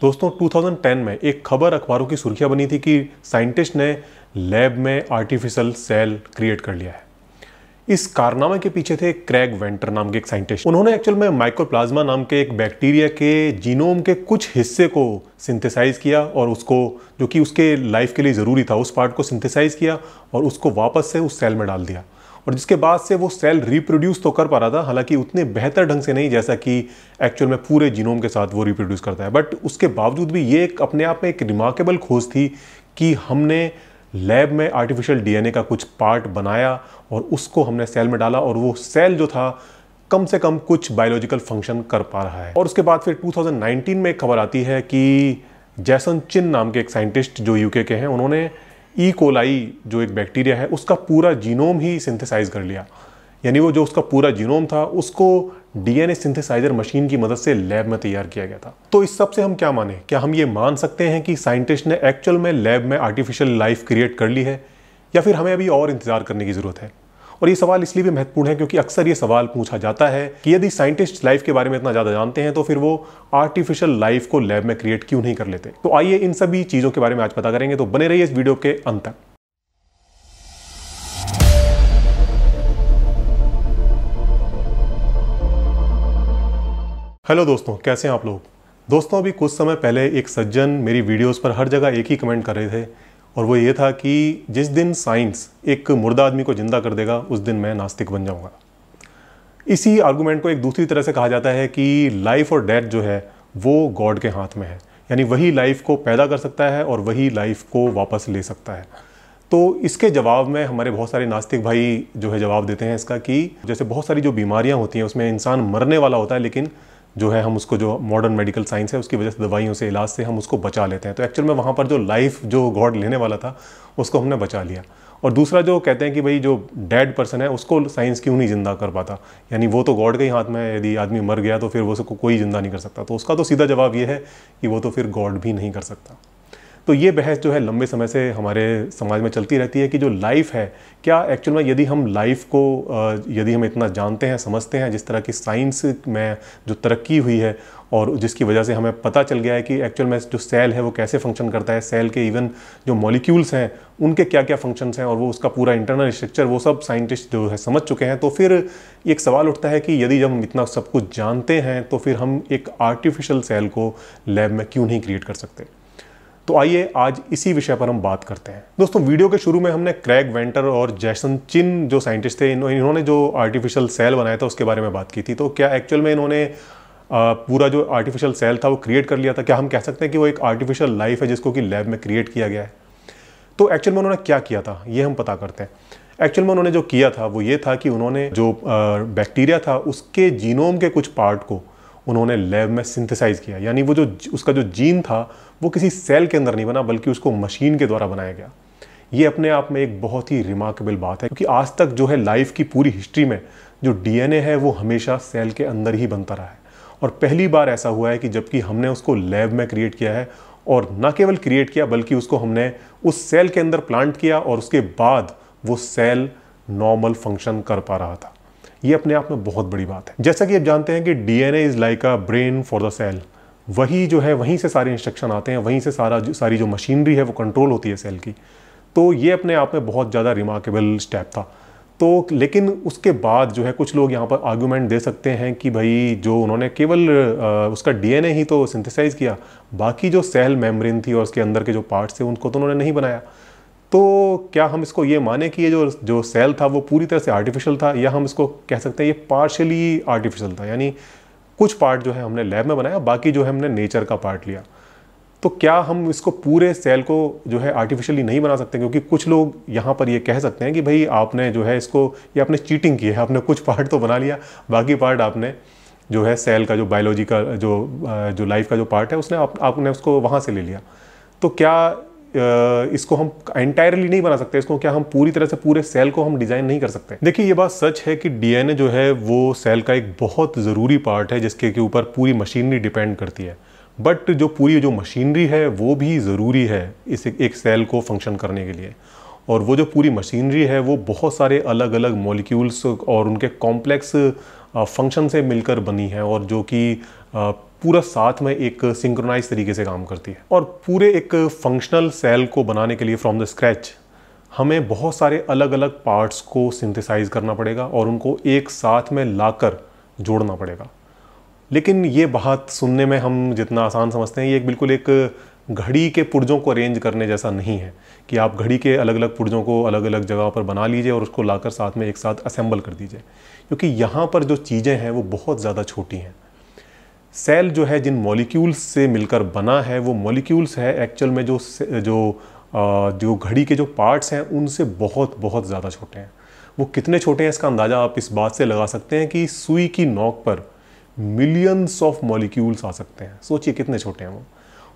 दोस्तों 2010 में एक खबर अखबारों की सुर्खियां बनी थी कि साइंटिस्ट ने लैब में आर्टिफिशियल सेल क्रिएट कर लिया है इस कारनामे के पीछे थे क्रैग वेंटर नाम के एक साइंटिस्ट उन्होंने एक्चुअल में माइक्रोप्लाज्मा नाम के एक बैक्टीरिया के जीनोम के कुछ हिस्से को सिंथेसाइज किया और उसको जो कि उसके लाइफ के लिए ज़रूरी था उस पार्ट को सिंथेसाइज किया और उसको वापस से उस सेल में डाल दिया और जिसके बाद से वो सेल रिप्रोड्यूस तो कर पा रहा था हालांकि उतने बेहतर ढंग से नहीं जैसा कि एक्चुअल में पूरे जीनोम के साथ वो रिप्रोड्यूस करता है बट उसके बावजूद भी ये एक अपने आप में एक रिमार्केबल खोज थी कि हमने लैब में आर्टिफिशियल डीएनए का कुछ पार्ट बनाया और उसको हमने सेल में डाला और वो सेल जो था कम से कम कुछ बायोलॉजिकल फंक्शन कर पा रहा है और उसके बाद फिर 2019 में एक खबर आती है कि जैसन चिन नाम के एक साइंटिस्ट जो यूके के हैं उन्होंने ई e. कोलाई जो एक बैक्टीरिया है उसका पूरा जीनोम ही सिंथेसाइज कर लिया यानी वो जो उसका पूरा जीनोम था उसको डीएनए सिंथेसाइजर मशीन की मदद से लैब में तैयार किया गया था तो इस सब से हम क्या माने क्या हम ये मान सकते हैं कि साइंटिस्ट ने एक्चुअल में लैब में आर्टिफिशियल लाइफ क्रिएट कर ली है या फिर हमें अभी और इंतज़ार करने की ज़रूरत है और ये सवाल इसलिए भी महत्वपूर्ण है क्योंकि अक्सर ये सवाल पूछा जाता है कि यदि साइंटिस्ट लाइफ के बारे में इतना ज़्यादा जानते हैं तो फिर वो आर्टिफिशियल लाइफ को लैब में क्रिएट क्यों नहीं कर लेते तो आइए इन सभी चीज़ों के बारे में आज पता करेंगे तो बने रहिए इस वीडियो के अंत तक हेलो दोस्तों कैसे हैं आप लोग दोस्तों अभी कुछ समय पहले एक सज्जन मेरी वीडियोस पर हर जगह एक ही कमेंट कर रहे थे और वो ये था कि जिस दिन साइंस एक मुर्दा आदमी को ज़िंदा कर देगा उस दिन मैं नास्तिक बन जाऊंगा इसी आर्गूमेंट को एक दूसरी तरह से कहा जाता है कि लाइफ और डेथ जो है वो गॉड के हाथ में है यानी वही लाइफ को पैदा कर सकता है और वही लाइफ को वापस ले सकता है तो इसके जवाब में हमारे बहुत सारे नास्तिक भाई जो है जवाब देते हैं इसका कि जैसे बहुत सारी जो बीमारियां होती हैं उसमें इंसान मरने वाला होता है लेकिन जो है हम उसको जो मॉडर्न मेडिकल साइंस है उसकी वजह से दवाइयों से इलाज से हम उसको बचा लेते हैं तो एक्चुअल में वहाँ पर जो लाइफ जो गॉड लेने वाला था उसको हमने बचा लिया और दूसरा जो कहते हैं कि भाई जो डेड पर्सन है उसको साइंस क्यों नहीं ज़िंदा कर पाता यानी वो तो गॉड के ही हाथ में है यदि आदमी मर गया तो फिर वो उसको कोई ज़िंदा नहीं कर सकता तो उसका तो सीधा जवाब ये है कि वो तो फिर गॉड भी नहीं कर सकता तो ये बहस जो है लंबे समय से हमारे समाज में चलती रहती है कि जो लाइफ है क्या एक्चुअल में यदि हम लाइफ को यदि हम इतना जानते हैं समझते हैं जिस तरह की साइंस में जो तरक्की हुई है और जिसकी वजह से हमें पता चल गया है कि एक्चुअल में जो सेल है वो कैसे फंक्शन करता है सेल के इवन जो मॉलिक्यूल्स हैं उनके क्या क्या फंक्शंस हैं और वो उसका पूरा इंटरनल स्ट्रक्चर वो सब साइंटिस्ट जो है समझ चुके हैं तो फिर एक सवाल उठता है कि यदि जब हम इतना सब कुछ जानते हैं तो फिर हम एक आर्टिफिशियल सेल को लैब में क्यों नहीं क्रिएट कर सकते तो आइए आज इसी विषय पर हम बात करते हैं दोस्तों वीडियो के शुरू में हमने क्रैग वेंटर और जैसन चिन जो साइंटिस्ट थे इन्होंने जो आर्टिफिशियल सेल बनाया था उसके बारे में बात की थी तो क्या एक्चुअल में इन्होंने पूरा जो आर्टिफिशियल सेल था वो क्रिएट कर लिया था क्या हम कह सकते हैं कि वो एक आर्टिफिशियल लाइफ है जिसको कि लैब में क्रिएट किया गया है तो एक्चुअल में उन्होंने क्या किया था ये हम पता करते हैं एक्चुअल में उन्होंने जो किया था वो ये था कि उन्होंने जो बैक्टीरिया था उसके जीनोम के कुछ पार्ट को उन्होंने लैब में सिंथेसाइज किया यानी वो जो उसका जो जीन था वो किसी सेल के अंदर नहीं बना बल्कि उसको मशीन के द्वारा बनाया गया ये अपने आप में एक बहुत ही रिमार्केबल बात है क्योंकि आज तक जो है लाइफ की पूरी हिस्ट्री में जो डीएनए है वो हमेशा सेल के अंदर ही बनता रहा है और पहली बार ऐसा हुआ है कि जबकि हमने उसको लैब में क्रिएट किया है और न केवल क्रिएट किया बल्कि उसको हमने उस सेल के अंदर प्लांट किया और उसके बाद वो सेल नॉर्मल फंक्शन कर पा रहा था ये अपने आप में बहुत बड़ी बात है जैसा कि आप जानते हैं कि D N A is like a brain for the cell वही जो है वहीं से सारे इंस्ट्रक्शन आते हैं वहीं से सारा जो, सारी जो मशीनरी है वो कंट्रोल होती है सेल की तो ये अपने आप में बहुत ज़्यादा रिमार्केबल स्टेप था तो लेकिन उसके बाद जो है कुछ लोग यहाँ पर आर्गूमेंट दे सकते हैं कि भाई जो उन्होंने केवल उसका डीएनए ही तो सिंथेसाइज किया बाकी जो सेल मेम्ब्रेन थी और उसके अंदर के जो पार्ट्स थे उनको तो उन्होंने नहीं बनाया तो क्या हम इसको ये माने कि ये जो जो सेल था वो पूरी तरह से आर्टिफिशियल था या हम इसको कह सकते हैं ये पार्शली आर्टिफिशियल था यानी कुछ पार्ट जो है हमने लैब में बनाया बाकी जो है हमने नेचर का पार्ट लिया तो क्या हम इसको पूरे सेल को जो है आर्टिफिशियली नहीं बना सकते क्योंकि कुछ लोग यहाँ पर ये कह सकते हैं कि भाई आपने जो है इसको ये आपने चीटिंग की है आपने कुछ पार्ट तो बना लिया बाकी पार्ट आपने जो है सेल का जो बायोलॉजी का जो जो लाइफ का जो पार्ट है उसने आप, आपने उसको वहाँ से ले लिया तो क्या इसको हम एंटायरली नहीं बना सकते इसको क्या हम पूरी तरह से पूरे सेल को हम डिज़ाइन नहीं कर सकते देखिए ये बात सच है कि डीएनए जो है वो सेल का एक बहुत ज़रूरी पार्ट है जिसके के ऊपर पूरी मशीनरी डिपेंड करती है बट जो पूरी जो मशीनरी है वो भी ज़रूरी है इस एक सेल को फंक्शन करने के लिए और वो जो पूरी मशीनरी है वो बहुत सारे अलग अलग मॉलिक्यूल्स और उनके कॉम्प्लेक्स फंक्शन से मिलकर बनी है और जो कि पूरा साथ में एक सिंक्रोनाइज तरीके से काम करती है और पूरे एक फंक्शनल सेल को बनाने के लिए फ्रॉम द स्क्रैच हमें बहुत सारे अलग अलग पार्ट्स को सिंथेसाइज करना पड़ेगा और उनको एक साथ में लाकर जोड़ना पड़ेगा लेकिन ये बात सुनने में हम जितना आसान समझते हैं ये एक बिल्कुल एक घड़ी के पुर्जों को अरेंज करने जैसा नहीं है कि आप घड़ी के अलग अलग पुर्जों को अलग अलग जगह पर बना लीजिए और उसको लाकर साथ में एक साथ असेंबल कर दीजिए क्योंकि यहाँ पर जो चीज़ें हैं वो बहुत ज़्यादा छोटी हैं सेल जो है जिन मॉलिक्यूल्स से मिलकर बना है वो मॉलिक्यूल्स है एक्चुअल में जो जो जो घड़ी के जो पार्ट्स हैं उनसे बहुत बहुत ज़्यादा छोटे हैं वो कितने छोटे हैं इसका अंदाज़ा आप इस बात से लगा सकते हैं कि सुई की नोक पर मिलियंस ऑफ मॉलिक्यूल्स आ सकते हैं सोचिए कितने छोटे हैं वो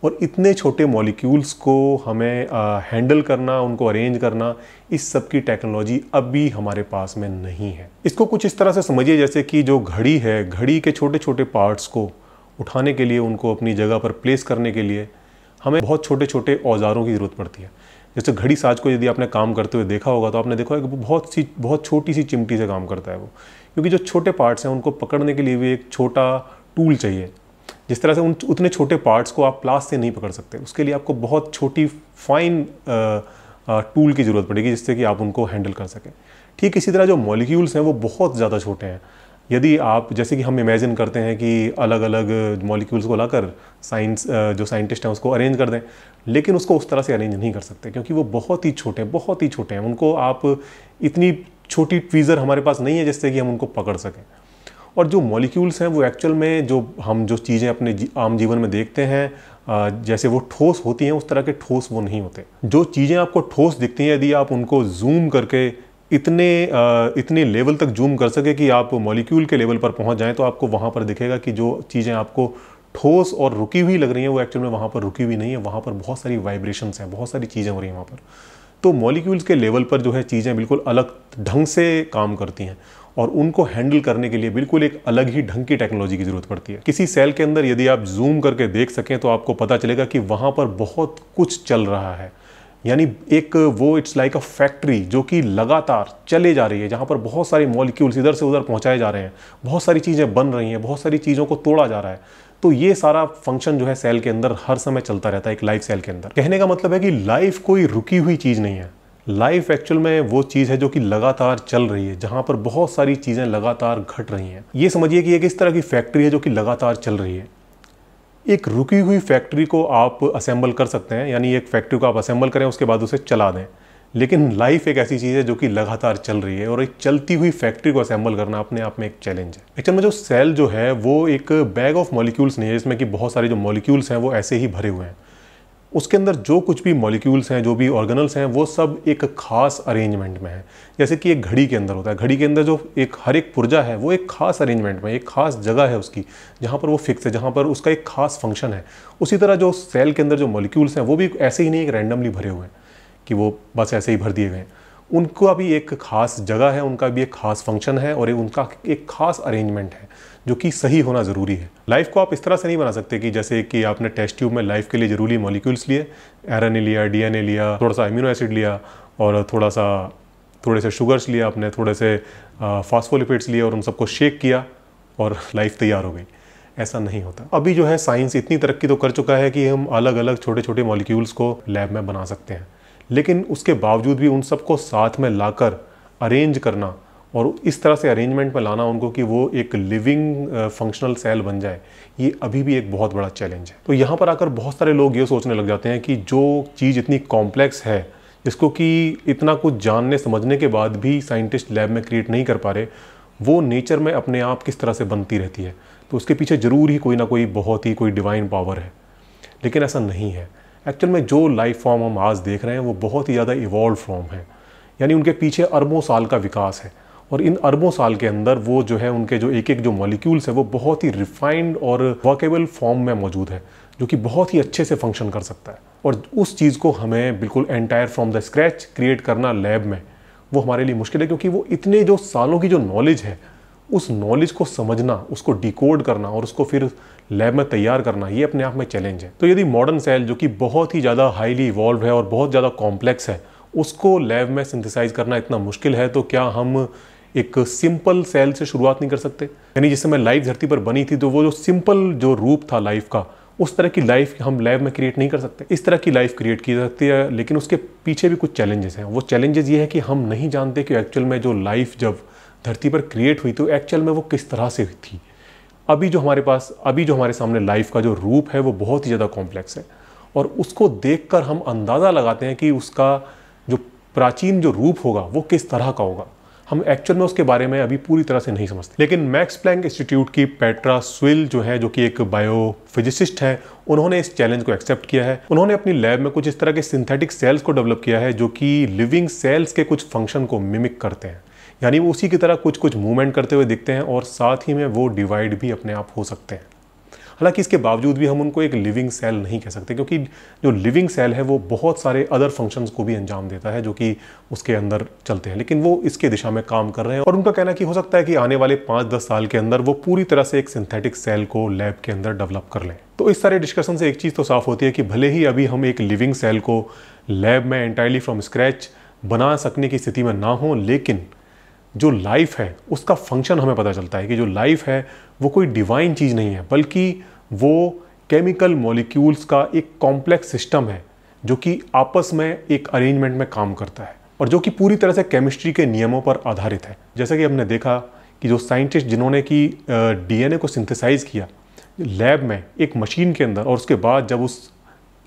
और इतने छोटे मॉलिक्यूल्स को हमें हैंडल करना उनको अरेंज करना इस सब की टेक्नोलॉजी अभी हमारे पास में नहीं है इसको कुछ इस तरह से समझिए जैसे कि जो घड़ी है घड़ी के छोटे छोटे पार्ट्स को उठाने के लिए उनको अपनी जगह पर प्लेस करने के लिए हमें बहुत छोटे छोटे औजारों की ज़रूरत पड़ती है जैसे घड़ी साज को यदि आपने काम करते हुए देखा होगा तो आपने देखा होगा कि बहुत सी बहुत छोटी सी चिमटी से काम करता है वो क्योंकि जो छोटे पार्ट्स हैं उनको पकड़ने के लिए भी एक छोटा टूल चाहिए जिस तरह से उन उतने छोटे पार्ट्स को आप प्लास से नहीं पकड़ सकते उसके लिए आपको बहुत छोटी फाइन टूल की ज़रूरत पड़ेगी जिससे कि आप उनको हैंडल कर सकें ठीक इसी तरह जो मॉलिक्यूल्स हैं वो बहुत ज़्यादा छोटे हैं यदि आप जैसे कि हम इमेजिन करते हैं कि अलग अलग मॉलिक्यूल्स को लाकर साइंस जो साइंटिस्ट हैं उसको अरेंज कर दें लेकिन उसको उस तरह से अरेंज नहीं कर सकते क्योंकि वो बहुत ही छोटे हैं बहुत ही छोटे हैं उनको आप इतनी छोटी ट्वीज़र हमारे पास नहीं है जिससे कि हम उनको पकड़ सकें और जो मॉलिक्यूल्स हैं वो एक्चुअल में जो हम जो चीज़ें अपने जी, आम जीवन में देखते हैं जैसे वो ठोस होती हैं उस तरह के ठोस वो नहीं होते जो चीज़ें आपको ठोस दिखती हैं यदि आप उनको जूम करके इतने इतने लेवल तक जूम कर सके कि आप मॉलिक्यूल के लेवल पर पहुंच जाएं तो आपको वहाँ पर दिखेगा कि जो चीज़ें आपको ठोस और रुकी हुई लग रही हैं वो एक्चुअल में वहाँ पर रुकी हुई नहीं है वहाँ पर बहुत सारी वाइब्रेशंस हैं बहुत सारी चीज़ें हो रही हैं वहाँ पर तो मॉलिक्यूल्स के लेवल पर जो है चीज़ें बिल्कुल अलग ढंग से काम करती हैं और उनको हैंडल करने के लिए बिल्कुल एक अलग ही ढंग की टेक्नोलॉजी की ज़रूरत पड़ती है किसी सेल के अंदर यदि आप जूम करके देख सकें तो आपको पता चलेगा कि वहाँ पर बहुत कुछ चल रहा है यानी एक वो इट्स लाइक अ फैक्ट्री जो कि लगातार चले जा रही है जहाँ पर बहुत सारे मॉलिक्यूल्स इधर से उधर पहुँचाए जा रहे हैं बहुत सारी चीज़ें बन रही हैं बहुत सारी चीज़ों को तोड़ा जा रहा है तो ये सारा फंक्शन जो है सेल के अंदर हर समय चलता रहता है एक लाइफ सेल के अंदर कहने का मतलब है कि लाइफ कोई रुकी हुई चीज़ नहीं है लाइफ एक्चुअल में वो चीज़ है जो कि लगातार चल रही है जहाँ पर बहुत सारी चीज़ें लगातार घट रही हैं ये समझिए कि एक इस तरह की फैक्ट्री है जो कि लगातार चल रही है एक रुकी हुई फैक्ट्री को आप असेंबल कर सकते हैं यानी एक फैक्ट्री को आप असेंबल करें उसके बाद उसे चला दें लेकिन लाइफ एक ऐसी चीज़ है जो कि लगातार चल रही है और एक चलती हुई फैक्ट्री को असेंबल करना अपने आप में एक चैलेंज है एक्चुअल में जो सेल जो है वो एक बैग ऑफ मॉलिक्यूल्स नहीं है जिसमें कि बहुत सारे जो मॉलिक्यूल्स हैं वो ऐसे ही भरे हुए हैं उसके अंदर जो कुछ भी मॉलिक्यूल्स हैं जो भी ऑर्गेनल्स हैं वो सब एक खास अरेंजमेंट में है जैसे कि एक घड़ी के अंदर होता है घड़ी के अंदर जो एक हर एक पुर्जा है वो एक खास अरेंजमेंट में एक खास जगह है उसकी जहाँ पर वो फिक्स है जहाँ पर उसका एक खास फंक्शन है उसी तरह जो सेल के अंदर जो मॉलिक्यूल्स हैं वो भी ऐसे ही नहीं एक रैंडमली भरे हुए हैं कि वो बस ऐसे ही भर दिए गए हैं उनका भी एक ख़ास जगह है उनका भी एक ख़ास फंक्शन है और उनका एक ख़ास अरेंजमेंट है जो कि सही होना ज़रूरी है लाइफ को आप इस तरह से नहीं बना सकते कि जैसे कि आपने टेस्ट ट्यूब में लाइफ के लिए ज़रूरी मॉलिक्यूल्स लिए एरन लिया डी लिया थोड़ा सा अम्यूनो एसिड लिया और थोड़ा सा थोड़े से शुगर्स लिए आपने थोड़े से फास्फोलिपेट्स लिए और उन सबको शेक किया और लाइफ तैयार हो गई ऐसा नहीं होता अभी जो है साइंस इतनी तरक्की तो कर चुका है कि हम अलग अलग छोटे छोटे मॉलिक्यूल्स को लैब में बना सकते हैं लेकिन उसके बावजूद भी उन सबको साथ में लाकर अरेंज करना और इस तरह से अरेंजमेंट में लाना उनको कि वो एक लिविंग फंक्शनल सेल बन जाए ये अभी भी एक बहुत बड़ा चैलेंज है तो यहाँ पर आकर बहुत सारे लोग ये सोचने लग जाते हैं कि जो चीज़ इतनी कॉम्प्लेक्स है जिसको कि इतना कुछ जानने समझने के बाद भी साइंटिस्ट लैब में क्रिएट नहीं कर पा रहे वो नेचर में अपने आप किस तरह से बनती रहती है तो उसके पीछे ज़रूर ही कोई ना कोई बहुत ही कोई डिवाइन पावर है लेकिन ऐसा नहीं है एक्चुअल में जो लाइफ फॉर्म हम आज देख रहे हैं वो बहुत ही ज़्यादा इवॉल्व फॉर्म है यानी उनके पीछे अरबों साल का विकास है और इन अरबों साल के अंदर वो जो है उनके जो एक एक जो मॉलिक्यूल्स है वो बहुत ही रिफाइंड और वर्केबल फॉर्म में मौजूद है जो कि बहुत ही अच्छे से फंक्शन कर सकता है और उस चीज़ को हमें बिल्कुल entire from the scratch create करना लैब में वो हमारे लिए मुश्किल है क्योंकि वो इतने जो सालों की जो नॉलेज है उस नॉलेज को समझना उसको डिकोड करना और उसको फिर लैब में तैयार करना ये अपने आप में चैलेंज है तो यदि मॉडर्न सेल जो कि बहुत ही ज़्यादा हाईली इवॉल्व है और बहुत ज़्यादा कॉम्प्लेक्स है उसको लैब में सिंथेसाइज करना इतना मुश्किल है तो क्या हम एक सिंपल सेल से शुरुआत नहीं कर सकते यानी जिस समय लाइफ धरती पर बनी थी तो वो जो सिंपल जो रूप था लाइफ का उस तरह की लाइफ हम लैब में क्रिएट नहीं कर सकते इस तरह की लाइफ क्रिएट की जाती सकती है लेकिन उसके पीछे भी कुछ चैलेंजेस हैं वो चैलेंजेस ये है कि हम नहीं जानते कि एक्चुअल में जो लाइफ जब धरती पर क्रिएट हुई तो एक्चुअल में वो किस तरह से हुई थी अभी जो हमारे पास अभी जो हमारे सामने लाइफ का जो रूप है वो बहुत ही ज़्यादा कॉम्प्लेक्स है और उसको देख हम अंदाज़ा लगाते हैं कि उसका जो प्राचीन जो रूप होगा वो किस तरह का होगा हम एक्चुअल में उसके बारे में अभी पूरी तरह से नहीं समझते लेकिन मैक्स प्लैंक इंस्टीट्यूट की पेट्रा स्विल जो है जो कि एक बायोफिजिसिस्ट है उन्होंने इस चैलेंज को एक्सेप्ट किया है उन्होंने अपनी लैब में कुछ इस तरह के सिंथेटिक सेल्स को डेवलप किया है जो कि लिविंग सेल्स के कुछ फंक्शन को मिमिक करते हैं यानी वो उसी की तरह कुछ कुछ मूवमेंट करते हुए दिखते हैं और साथ ही में वो डिवाइड भी अपने आप हो सकते हैं हालांकि इसके बावजूद भी हम उनको एक लिविंग सेल नहीं कह सकते क्योंकि जो लिविंग सेल है वो बहुत सारे अदर फंक्शंस को भी अंजाम देता है जो कि उसके अंदर चलते हैं लेकिन वो इसके दिशा में काम कर रहे हैं और उनका कहना कि हो सकता है कि आने वाले पाँच दस साल के अंदर वो पूरी तरह से एक सिंथेटिक सेल को लैब के अंदर डेवलप कर लें तो इस सारे डिस्कशन से एक चीज़ तो साफ होती है कि भले ही अभी हम एक लिविंग सेल को लैब में एंटायरली फ्रॉम स्क्रैच बना सकने की स्थिति में ना हो लेकिन जो लाइफ है उसका फंक्शन हमें पता चलता है कि जो लाइफ है वो कोई डिवाइन चीज़ नहीं है बल्कि वो केमिकल मॉलिक्यूल्स का एक कॉम्प्लेक्स सिस्टम है जो कि आपस में एक अरेंजमेंट में काम करता है और जो कि पूरी तरह से केमिस्ट्री के नियमों पर आधारित है जैसा कि हमने देखा कि जो साइंटिस्ट जिन्होंने कि डीएनए को सिंथेसाइज किया लैब में एक मशीन के अंदर और उसके बाद जब उस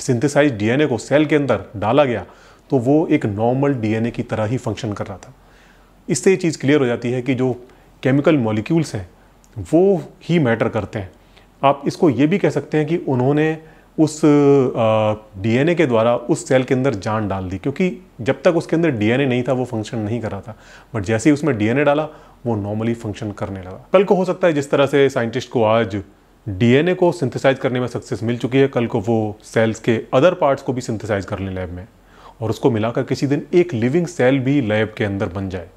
सिंथेसाइज डीएनए को सेल के अंदर डाला गया तो वो एक नॉर्मल डीएनए की तरह ही फंक्शन कर रहा था इससे ये चीज़ क्लियर हो जाती है कि जो केमिकल मॉलिक्यूल्स हैं वो ही मैटर करते हैं आप इसको ये भी कह सकते हैं कि उन्होंने उस डीएनए के द्वारा उस सेल के अंदर जान डाल दी क्योंकि जब तक उसके अंदर डीएनए नहीं था वो फंक्शन नहीं कर रहा था बट जैसे ही उसमें डीएनए डाला वो नॉर्मली फंक्शन करने लगा कल को हो सकता है जिस तरह से साइंटिस्ट को आज डीएनए को सिंथेसाइज करने में सक्सेस मिल चुकी है कल को वो सेल्स के अदर पार्ट्स को भी सिंथेसाइज कर लें लैब में और उसको मिलाकर किसी दिन एक लिविंग सेल भी लैब के अंदर बन जाए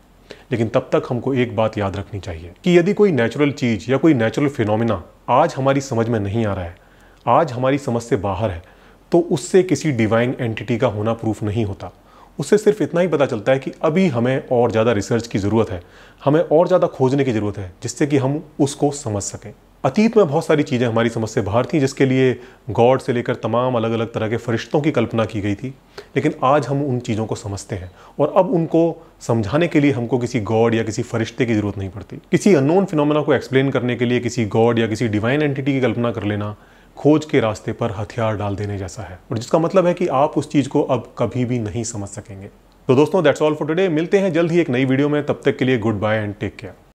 लेकिन तब तक हमको एक बात याद रखनी चाहिए कि यदि कोई नेचुरल चीज़ या कोई नेचुरल फिनोमिना आज हमारी समझ में नहीं आ रहा है आज हमारी समझ से बाहर है तो उससे किसी डिवाइन एंटिटी का होना प्रूफ नहीं होता उससे सिर्फ इतना ही पता चलता है कि अभी हमें और ज़्यादा रिसर्च की ज़रूरत है हमें और ज़्यादा खोजने की ज़रूरत है जिससे कि हम उसको समझ सकें अतीत में बहुत सारी चीज़ें हमारी समझ से बाहर थी जिसके लिए गॉड से लेकर तमाम अलग अलग तरह के फरिश्तों की कल्पना की गई थी लेकिन आज हम उन चीज़ों को समझते हैं और अब उनको समझाने के लिए हमको किसी गॉड या किसी फरिश्ते की ज़रूरत नहीं पड़ती किसी अननोन फिनोमेना को एक्सप्लेन करने के लिए किसी गॉड या किसी डिवाइन एंटिटी की कल्पना कर लेना खोज के रास्ते पर हथियार डाल देने जैसा है और जिसका मतलब है कि आप उस चीज़ को अब कभी भी नहीं समझ सकेंगे तो दोस्तों दैट्स ऑल फॉर टुडे मिलते हैं जल्द ही एक नई वीडियो में तब तक के लिए good bye and take care